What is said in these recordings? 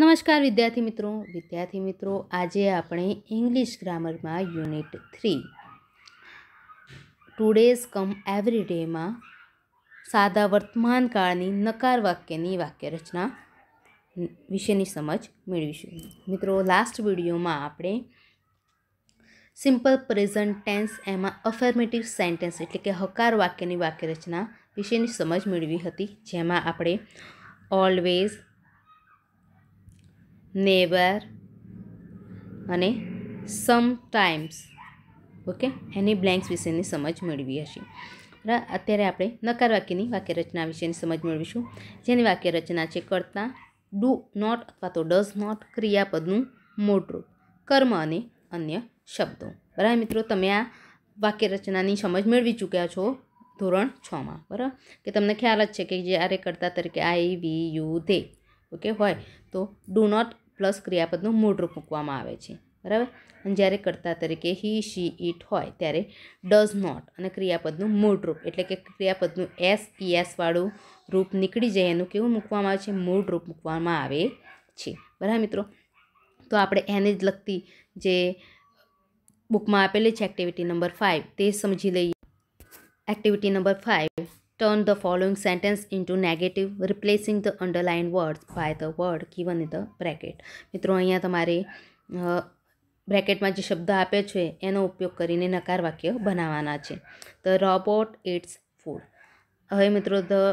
નમસ્કાર વિદ્યાર્થી મિત્રો વિદ્યાર્થી મિત્રો આજે આપણે ઇંગ્લિશ ગ્રામરમાં unit three today's come every ડેમાં સાદા વર્તમાન કાળની નકાર વાક્યની વાક્યરચના વિશેની સમજ મેળવીશું મિત્રો લાસ્ટ વિડીયોમાં આપણે સિમ્પલ પ્રેઝન્ટ ટેન્સ એમાં અફર્મેટિવ સેન્ટેન્સ એટલે કે હકાર વાક્યની વાક્યરચના વિશેની સમજ મેળવી હતી જેમાં આપણે ઓલવેઝ નેવર અને સમટાઇમ્સ ઓકે એની બ્લેન્ક્સ વિશેની સમજ મેળવી હશે અત્યારે આપણે નકાર વાક્યની વાક્યરચના વિશેની સમજ મેળવીશું જેની વાક્યરચના છે કરતા ડુ નોટ અથવા તો ડઝ નોટ ક્રિયાપદનું મૂળરૂપ કર્મ અને અન્ય શબ્દો બરાબર મિત્રો તમે આ વાક્યરચનાની સમજ મેળવી ચૂક્યા છો ધોરણ છમાં બરાબર કે તમને ખ્યાલ જ છે કે જ્યારે કરતા તરીકે I we you they okay હોય તો ડુ નોટ પ્લસ ક્રિયાપદનું મૂળરૂપ મૂકવામાં આવે છે બરાબર અને જ્યારે કર્તા તરીકે હી શી ઇટ હોય ત્યારે ડઝ નોટ અને ક્રિયાપદનું મૂળરૂપ એટલે કે ક્રિયાપદનું એસ ઈ e, વાળું રૂપ નીકળી જાય એનું કેવું મૂકવામાં આવે છે મૂળરૂપ મૂકવામાં આવે છે બરાબર મિત્રો તો આપણે એને જ લગતી જે બુકમાં આપેલી છે એક્ટિવિટી નંબર ફાઇવ તે સમજી લઈએ activity number five Turn the following sentence into negative, replacing the underlined words by the word given in the bracket. મિત્રો અહીંયા તમારે બ્રેકેટમાં જે શબ્દ આપે છે એનો ઉપયોગ કરીને નકાર વાક્ય બનાવવાના છે ધ રોબોટ ઇટ્સ ફૂડ હવે મિત્રો the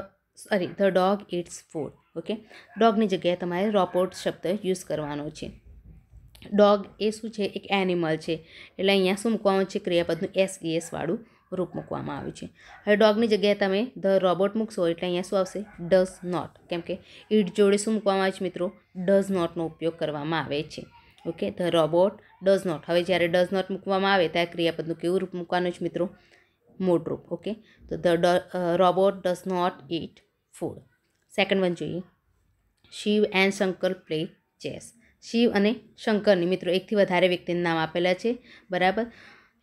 sorry the dog eats food okay ડોગની જગ્યાએ તમારે રોબોટ શબ્દ યુઝ કરવાનો છે ડોગ એ શું છે એક એનિમલ છે એટલે અહીંયા શું મૂકવાનું છે ક્રિયાપદનું એસ એસ e વાળું રૂપ મૂકવામાં આવ્યું છે હવે ડોગની જગ્યાએ તમે ધ રોબોટ મૂકશો એટલે અહીંયા શું આવશે ડઝ નોટ કેમ કે ઇટ જોડે શું મૂકવામાં આવે છે મિત્રો ડઝ નોટનો ઉપયોગ કરવામાં આવે છે okay the robot does not હવે જ્યારે ડઝ નોટ મૂકવામાં આવે ત્યારે ક્રિયાપદનું કેવું રૂપ મૂકવાનું છે મિત્રો મોટ રૂપ ઓકે તો the robot does not eat food second one જોઈએ Shiv and Shankar play chess Shiv અને શંકરની મિત્રો એકથી વધારે વ્યક્તિના નામ આપેલા છે બરાબર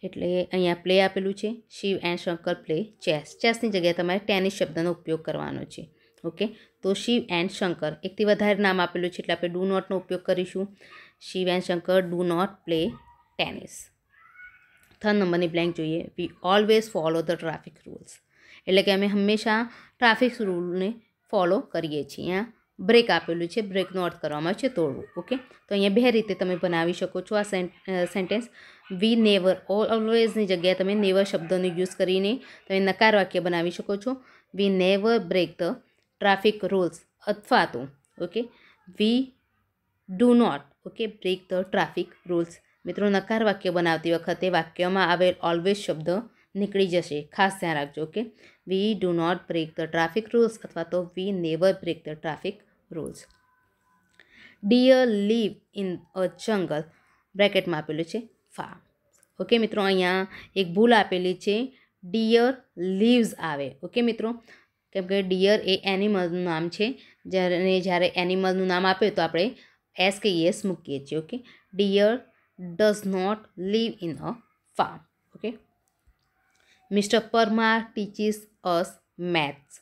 એટલે અહીંયા પ્લે આપેલું છે Shiv and Shankar play chess ચેસની જગ્યાએ તમારે ટેનિસ શબ્દનો ઉપયોગ કરવાનો છે ઓકે તો શિવ એન્ડ શંકર એકથી વધારે નામ આપેલું છે એટલે આપણે ડુ નોટનો ઉપયોગ કરીશું Shiv and Shankar do not play tennis third નંબરની બ્લેન્ક જોઈએ we always follow the traffic rules એટલે કે અમે હંમેશા ટ્રાફિક રૂલને ફોલો કરીએ છીએ અહીંયા બ્રેક આપેલું છે બ્રેકનો અર્થ કરવામાં છે તોડવું ઓકે તો અહીંયા બે રીતે તમે બનાવી શકો છો આ સેન્ટેન્સ વી નેવર ઓલવેઝની જગ્યાએ તમે નેવર શબ્દનો યુઝ કરીને તમે નકાર વાક્ય બનાવી શકો છો we never break the traffic rules અથવા તો okay we do not okay break the traffic rules મિત્રો નકાર વાક્ય બનાવતી વખતે વાક્યમાં આવેલ ઓલવેઝ શબ્દ નીકળી જશે ખાસ ધ્યાન રાખજો okay we do not break the traffic rules અથવા તો we never break the traffic rules deer live in a jungle બ્રેકેટમાં આપેલું છે ફા ઓકે મિત્રો અહીંયા એક ભૂલ આપેલી છે ડિયર લીવ્સ આવે ઓકે મિત્રો કેમ કે ડિયર એ એનિમલનું નામ છે જ્યારે જ્યારે એનિમલનું નામ આપે તો આપણે એસ કે એસ મૂકીએ છીએ okay deer does not live in a farm okay mister Parmar teaches us maths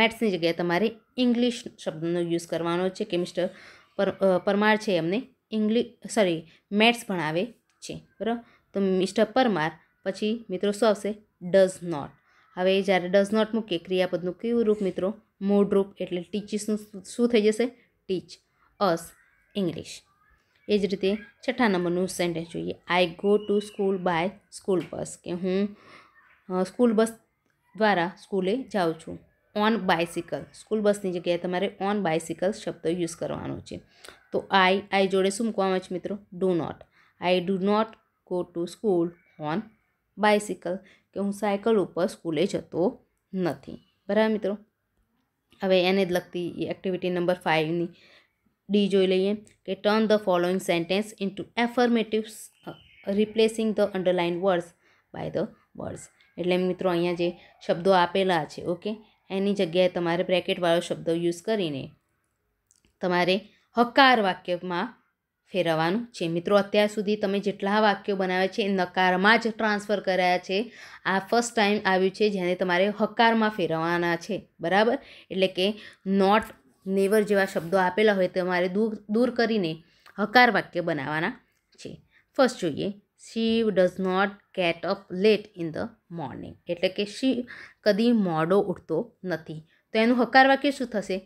મેથ્સની જગ્યાએ તમારે ઇંગ્લિશ શબ્દનો યુઝ કરવાનો છે કે મિસ્ટર પરમાર છે એમને ઇંગ્લિશ સોરી મેથ્સ ભણાવે છે બરાબર તો મિસ્ટર પરમાર પછી મિત્રો શું આવશે ડઝ નોટ હવે જ્યારે ડઝ નોટ મૂકીએ ક્રિયાપદનું કેવું રૂપ મિત્રો મૂળ રૂપ એટલે ટીચીસનું શું થઈ જશે ટીચ અસ ઇંગ્લિશ એ જ રીતે છઠ્ઠા નંબરનું સેન્ટેન્સ જોઈએ I go to school by school bus કે હું સ્કૂલ બસ દ્વારા સ્કૂલે જાઉં છું ઓન બાયસિકલ સ્કૂલ બસની જગ્યાએ તમારે ઓન બાયસિકલ શબ્દ યુઝ કરવાનો છે તો આઈ આઈ જોડે શું મૂકવામાં છે મિત્રો do not I do not go to school on bicycle કે હું સાયકલ ઉપર સ્કૂલે જતો નથી બરાબર મિત્રો હવે એને જ લગતી એક્ટિવિટી નંબર ફાઇવની ડી જોઈ લઈએ કે turn the following sentence into affirmatives replacing the underline words by the words એટલે મિત્રો અહીંયા જે શબ્દો આપેલા છે ઓકે એની જગ્યાએ તમારે બ્રેકેટવાળો શબ્દ યુઝ કરીને તમારે હકાર વાક્યમાં ફેરવવાનું છે મિત્રો અત્યાર સુધી તમે જેટલા વાક્યો બનાવ્યા છે એ નકારમાં જ ટ્રાન્સફર કર્યા છે આ ફર્સ્ટ ટાઈમ આવ્યું છે જેને તમારે હકારમાં ફેરવવાના છે બરાબર એટલે કે નોટ નેવર જેવા શબ્દો આપેલા હોય તમારે દૂર દૂર કરીને હકાર વાક્ય બનાવવાના છે ફર્સ્ટ જોઈએ Shiv does not get up late in the morning એટલે કે શિવ કદી મોડો ઉઠતો નથી તો એનું હકાર વાક્ય શું થશે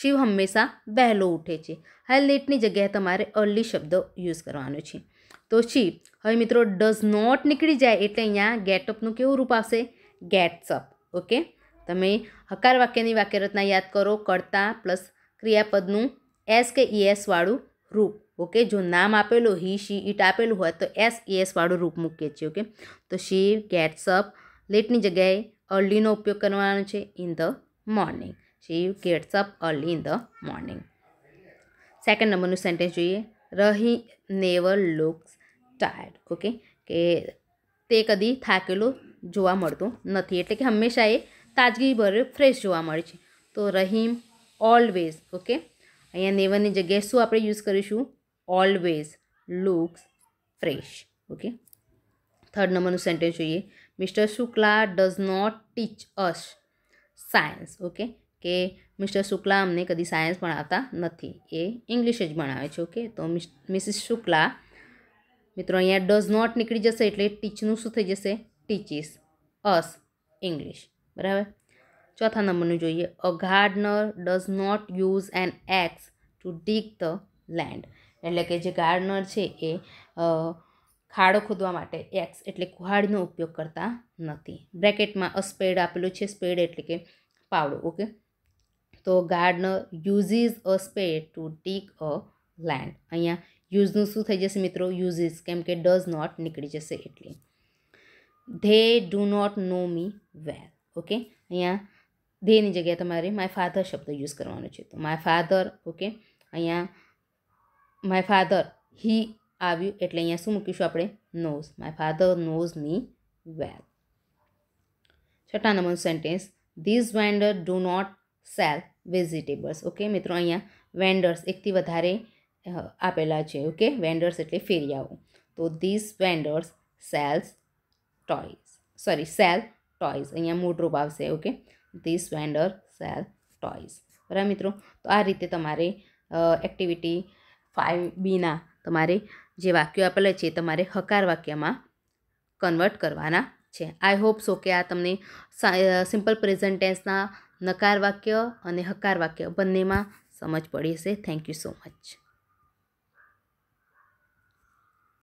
શિવ હંમેશા વહેલો ઉઠે છે હાલ લેટની જગ્યાએ તમારે અર્લી શબ્દ યુઝ કરવાનો છે તો શિવ હવે મિત્રો ડઝ નોટ નીકળી જાય એટલે અહીંયા ગેટઅપનું કેવું રૂપ આવશે ગેટ્સઅપ ઓકે તમે હકાર વાક્યની વાક્યરચના યાદ કરો કરતા પ્લસ ક્રિયાપદનું એસ કે વાળું રૂપ ઓકે જો નામ આપેલું હી શી ઇટ આપેલું હોય તો એસ વાળું રૂપ મૂકીએ છીએ ઓકે તો શી ગેટ્સઅપ લેટની જગ્યાએ અર્લીનો ઉપયોગ કરવાનો છે in the morning she gets up early in the morning second નંબરનું સેન્ટેન્સ જોઈએ રહી નેવર લુક્સ ટાયર્ડ ઓકે કે તે કદી થાકેલું જોવા મળતું નથી એટલે કે હંમેશા એ તાજગીભર ફ્રેશ જોવા મળે છે તો રહીમ ઓલવેઝ ઓકે અહીંયા નેવરની જગ્યાએ શું આપણે યુઝ કરીશું always looks fresh okay third નંબરનું સેન્ટેન્સ જોઈએ mister Shukla does not teach us science okay કે મિસ્ટર શુક્લા અમને કદી સાયન્સ ભણાવતા નથી એ ઇંગ્લિશ જ ભણાવે છે ઓકે તો મિસિસ શુક્લા મિત્રો અહીંયા ડઝ નોટ નીકળી જશે એટલે ટીચનું શું થઈ જશે ટીચીસ અસ ઇંગ્લિશ બરાબર ચોથા નંબરનું જોઈએ a gardener does not use an axe to dig the land એટલે કે જે ગાર્ડનર છે એ ખાડો ખોદવા માટે એક્સ એટલે કુહાડીનો ઉપયોગ કરતા નથી બ્રેકેટમાં અ સ્પેડ આપેલું છે સ્પેડ એટલે કે પાવડો ઓકે તો gardener uses a spade to dig a land અહીંયા યુઝનું શું થઈ જશે મિત્રો યુઝિસ કેમ કે ડઝ નોટ નીકળી જશે એટલે they do not know me well okay અહીંયા ધેની જગ્યાએ તમારે માય ફાધર શબ્દ યુઝ કરવાનો છે તો માય ફાધર ઓકે અહીંયા માય ફાધર હી આવ્યું એટલે અહીંયા શું મૂકીશું આપણે knows my father knows me well છઠ્ઠા number sentence these vendor do not sell vegetables okay મિત્રો અહીંયા વેન્ડર્સ એકથી વધારે આપેલા છે ઓકે વેન્ડર્સ એટલે ફેરિયાઓ તો this vendors sells toys sorry sell toys અહીંયા મૂળરૂપ આવશે okay this vendor sell toys બરાબર મિત્રો તો આ રીતે તમારે એક્ટિવિટી ફાઇવ બીના તમારે જે વાક્યો આપેલા છે તમારે હકાર વાક્યમાં કન્વર્ટ કરવાના છે આઈ હોપ સો કે આ તમને સિમ્પલ પ્રેઝન્ટેન્સના નકાર વાક્ય અને હકાર વાક્ય બંનેમાં સમજ પડી છે થેન્ક યુ સો મચ